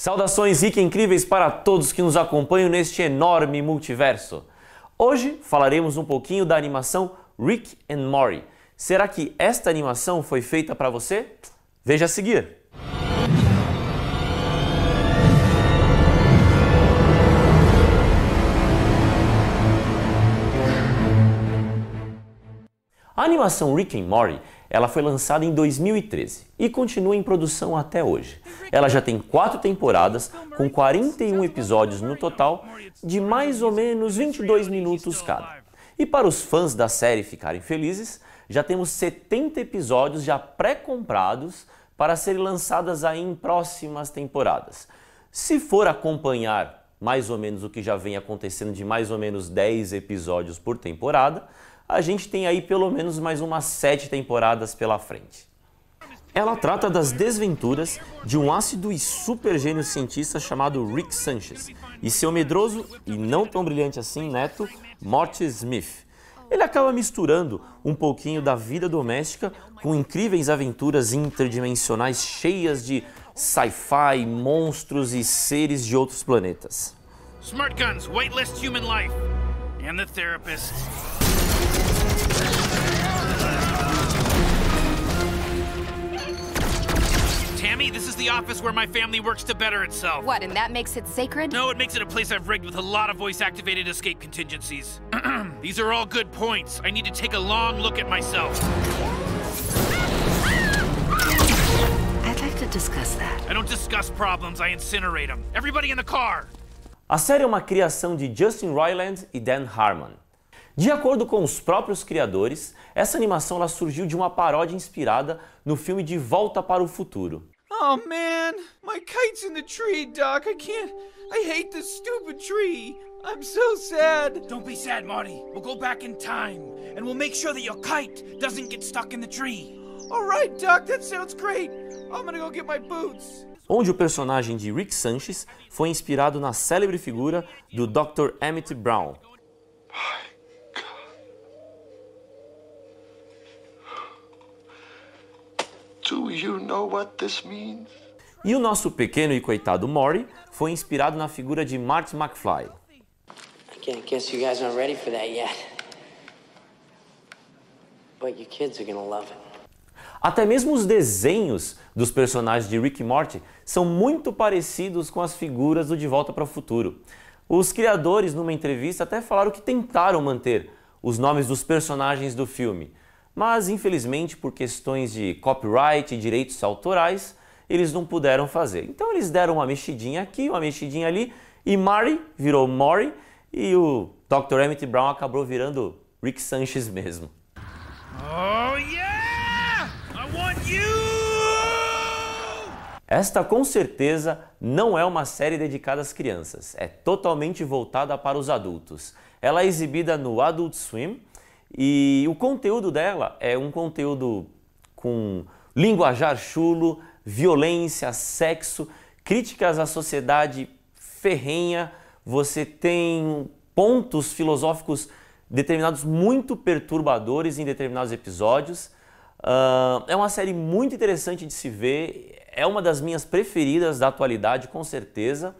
Saudações Rica incríveis para todos que nos acompanham neste enorme multiverso. Hoje falaremos um pouquinho da animação Rick and Morty. Será que esta animação foi feita para você? Veja a seguir. A animação Rick and Morty ela foi lançada em 2013 e continua em produção até hoje. Ela já tem quatro temporadas, com 41 episódios no total, de mais ou menos 22 minutos cada. E para os fãs da série ficarem felizes, já temos 70 episódios já pré-comprados para serem lançadas aí em próximas temporadas. Se for acompanhar mais ou menos o que já vem acontecendo de mais ou menos 10 episódios por temporada, a gente tem aí pelo menos mais umas sete temporadas pela frente. Ela trata das desventuras de um ácido e super gênio cientista chamado Rick Sanchez e seu medroso e não tão brilhante assim neto, Morty Smith. Ele acaba misturando um pouquinho da vida doméstica com incríveis aventuras interdimensionais cheias de sci-fi, monstros e seres de outros planetas. Smart guns waitlist human life and the therapist Tammy, this is the office where my family works to better itself. What, and that makes it sacred? No, it makes it a place I've rigged with a lot of voice-activated escape contingencies. These are all good points. I need to take a long look at myself. I'd like to discuss that. I don't discuss problems, I incinerate them. Everybody in the car! A série é uma criação de Justin Roiland e Dan Harmon. De acordo com os próprios criadores, essa animação ela surgiu de uma paródia inspirada no filme De Volta para o Futuro. Oh man, my kite's in the tree, Doc. I can't. I hate this stupid tree. I'm so sad. Don't be sad, Marty. We'll go back in time and we'll make sure that your kite doesn't get stuck in the tree. All right, Doc, that sounds great. I'm gonna go get my boots. Onde o personagem de Rick Sanchez foi inspirado na célebre figura do Dr. Emmett Brown. you know what this means? E o nosso pequeno e coitado Mori foi inspirado na figura de Marty McFly. Até mesmo os desenhos dos personagens de Rick e Morty são muito parecidos com as figuras do De Volta para o Futuro. Os criadores, numa entrevista, até falaram que tentaram manter os nomes dos personagens do filme, mas infelizmente por questões de copyright e direitos autorais, eles não puderam fazer. Então eles deram uma mexidinha aqui, uma mexidinha ali, e Mari virou Mori, e o Dr. Emmett Brown acabou virando Rick Sanchez mesmo. Oh, yeah! I want you! Esta com certeza não é uma série dedicada às crianças, é totalmente voltada para os adultos. Ela é exibida no Adult Swim, e o conteúdo dela é um conteúdo com linguajar chulo, violência, sexo, críticas à sociedade ferrenha. Você tem pontos filosóficos determinados muito perturbadores em determinados episódios. Uh, é uma série muito interessante de se ver, é uma das minhas preferidas da atualidade, com certeza.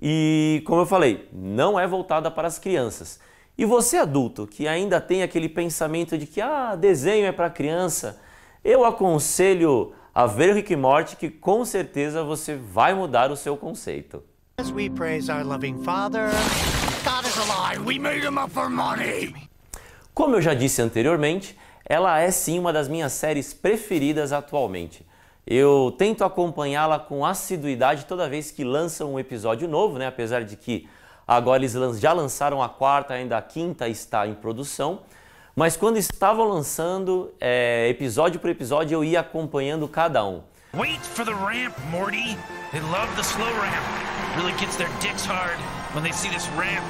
E, como eu falei, não é voltada para as crianças. E você adulto que ainda tem aquele pensamento de que ah, desenho é para criança, eu aconselho a ver Rick e Morty que com certeza você vai mudar o seu conceito. As we praise our loving father, is We made him up for money. Como eu já disse anteriormente, ela é sim uma das minhas séries preferidas atualmente. Eu tento acompanhá-la com assiduidade toda vez que lança um episódio novo, né? Apesar de que Agora eles já lançaram a quarta, ainda a quinta está em produção. Mas quando estavam lançando, é, episódio por episódio, eu ia acompanhando cada um. Wait for the ramp, Morty. They love the slow ramp. Really gets their dicks hard when they see this ramp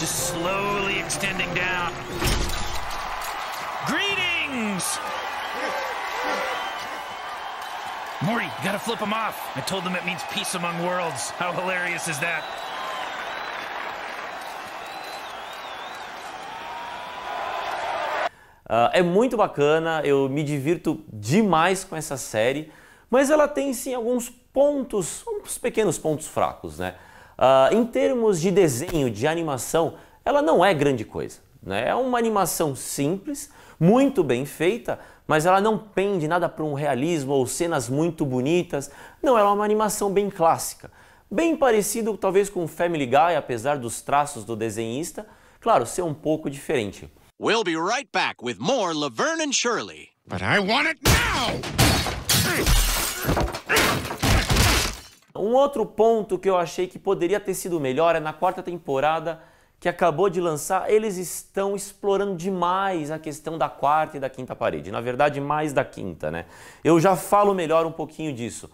just slowly extending down. Greetings! Morty, you gotta flip them off. I told them it means peace among worlds. How hilarious is that? Uh, é muito bacana, eu me divirto demais com essa série, mas ela tem sim alguns pontos, uns pequenos pontos fracos, né? Uh, em termos de desenho, de animação, ela não é grande coisa. Né? É uma animação simples, muito bem feita, mas ela não pende nada para um realismo ou cenas muito bonitas. Não, ela é uma animação bem clássica. Bem parecido talvez com Family Guy, apesar dos traços do desenhista, claro, ser um pouco diferente. We'll be right back with more Laverne and Shirley. But I want it now! Um outro ponto que eu achei que poderia ter sido melhor é na quarta temporada que acabou de lançar, eles estão explorando demais a questão da quarta e da quinta parede. Na verdade, mais da quinta, né? Eu já falo melhor um pouquinho disso.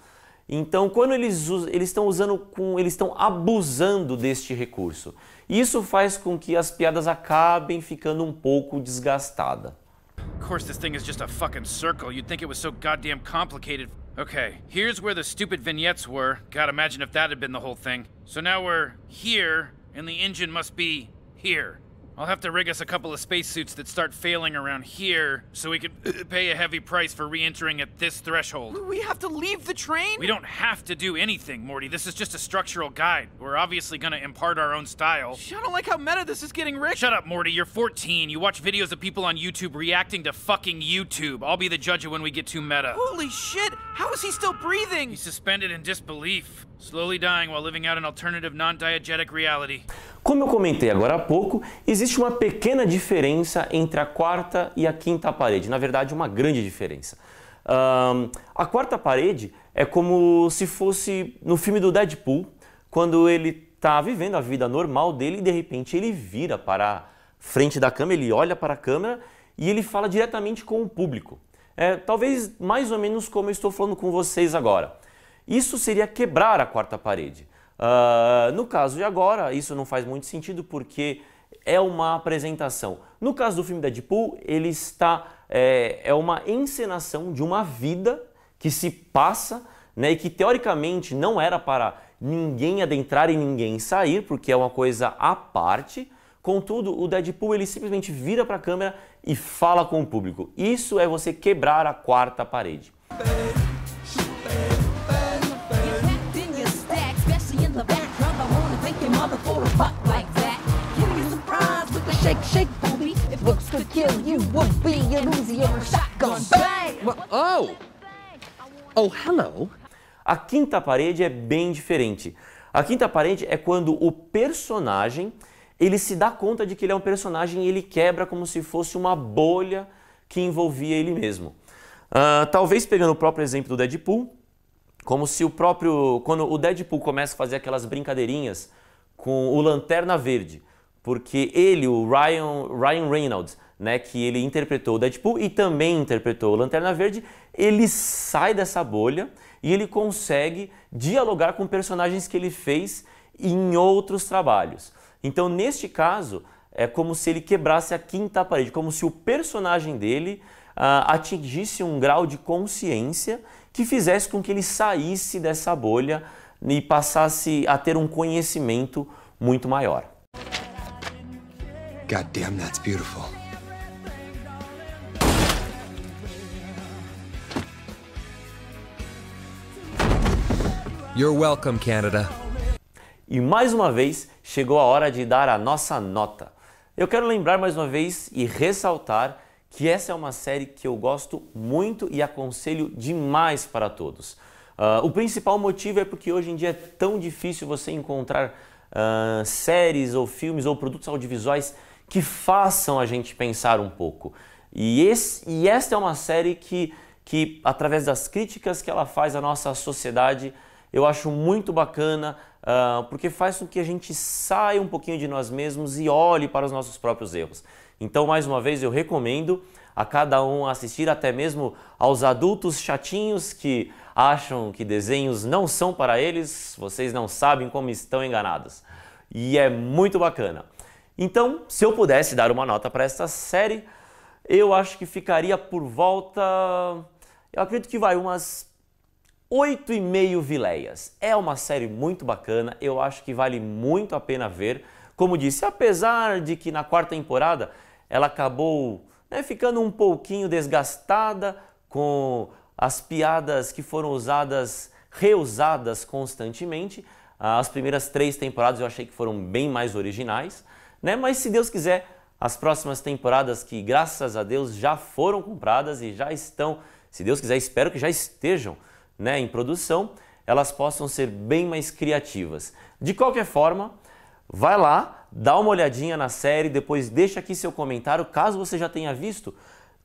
Então, quando eles eles estão usando com, eles estão abusando deste recurso. Isso faz com que as piadas acabem ficando um pouco desgastada. Of course, this thing is just a fucking circle. You'd think it was so goddamn complicated. Okay, here's where the stupid vignettes were. God, imagine if that had been the whole thing. So now we're here, and the engine must be here. I'll have to rig us a couple of spacesuits that start failing around here so we can pay a heavy price for re entering at this threshold. We have to leave the train? We don't have to do anything, Morty. This is just a structural guide. We're obviously going to impart our own style. I don't like how meta this is getting, Rick. Shut up, Morty. You're 14. You watch videos of people on YouTube reacting to fucking YouTube. I'll be the judge of when we get too meta. Holy shit! How is he still breathing? He's suspended in disbelief, slowly dying while living out an alternative non diegetic reality. Como eu comentei agora há pouco, existe uma pequena diferença entre a quarta e a quinta parede, na verdade, uma grande diferença. Um, a quarta parede é como se fosse no filme do Deadpool, quando ele está vivendo a vida normal dele e de repente ele vira para a frente da câmera, ele olha para a câmera e ele fala diretamente com o público. É, talvez mais ou menos como eu estou falando com vocês agora. Isso seria quebrar a quarta parede. Uh, no caso de agora, isso não faz muito sentido porque é uma apresentação. No caso do filme Deadpool, ele está é, é uma encenação de uma vida que se passa né, e que teoricamente não era para ninguém adentrar e ninguém sair, porque é uma coisa à parte. Contudo, o Deadpool ele simplesmente vira para a câmera e fala com o público. Isso é você quebrar a quarta parede. kill you would be a shotgun bang! Oh! Oh, hello! A quinta parede é bem diferente. A quinta parede é quando o personagem ele se dá conta de que ele é um personagem e ele quebra como se fosse uma bolha que envolvia ele mesmo. Uh, talvez pegando o próprio exemplo do Deadpool, como se o próprio. Quando o Deadpool começa a fazer aquelas brincadeirinhas com o Lanterna Verde porque ele, o Ryan, Ryan Reynolds, né, que ele interpretou o Deadpool e também interpretou o Lanterna Verde, ele sai dessa bolha e ele consegue dialogar com personagens que ele fez em outros trabalhos. Então, neste caso, é como se ele quebrasse a quinta parede, como se o personagem dele uh, atingisse um grau de consciência que fizesse com que ele saísse dessa bolha e passasse a ter um conhecimento muito maior. God damn, that's beautiful. You're welcome, Canada. E mais uma vez chegou a hora de dar a nossa nota. Eu quero lembrar mais uma vez e ressaltar que essa é uma série que eu gosto muito e aconselho demais para todos. Uh, o principal motivo é porque hoje em dia é tão difícil você encontrar uh, séries ou filmes ou produtos audiovisuais que façam a gente pensar um pouco. E, esse, e esta é uma série que, que, através das críticas que ela faz à nossa sociedade, eu acho muito bacana, uh, porque faz com que a gente saia um pouquinho de nós mesmos e olhe para os nossos próprios erros. Então, mais uma vez, eu recomendo a cada um assistir, até mesmo aos adultos chatinhos que acham que desenhos não são para eles, vocês não sabem como estão enganados. E é muito bacana. Então, se eu pudesse dar uma nota para esta série, eu acho que ficaria por volta. Eu acredito que vai umas 8,5 vileias. É uma série muito bacana, eu acho que vale muito a pena ver. Como disse, apesar de que na quarta temporada ela acabou né, ficando um pouquinho desgastada com as piadas que foram usadas, reusadas constantemente. Ah, as primeiras três temporadas eu achei que foram bem mais originais né? Mas se Deus quiser, as próximas temporadas que, graças a Deus, já foram compradas e já estão, se Deus quiser, espero que já estejam né, em produção, elas possam ser bem mais criativas. De qualquer forma, vai lá, dá uma olhadinha na série, depois deixa aqui seu comentário, caso você já tenha visto.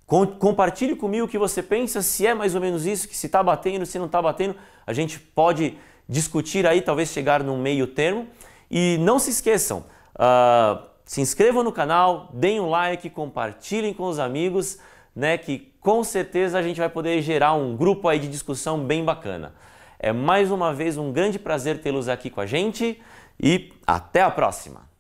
compartilhe comigo o que você pensa, se é mais ou menos isso, que se está batendo, se não está batendo, a gente pode discutir aí, talvez chegar num meio termo. E não se esqueçam, Uh, se inscrevam no canal, deem um like, compartilhem com os amigos, né? Que com certeza a gente vai poder gerar um grupo aí de discussão bem bacana. É mais uma vez um grande prazer tê-los aqui com a gente e até a próxima!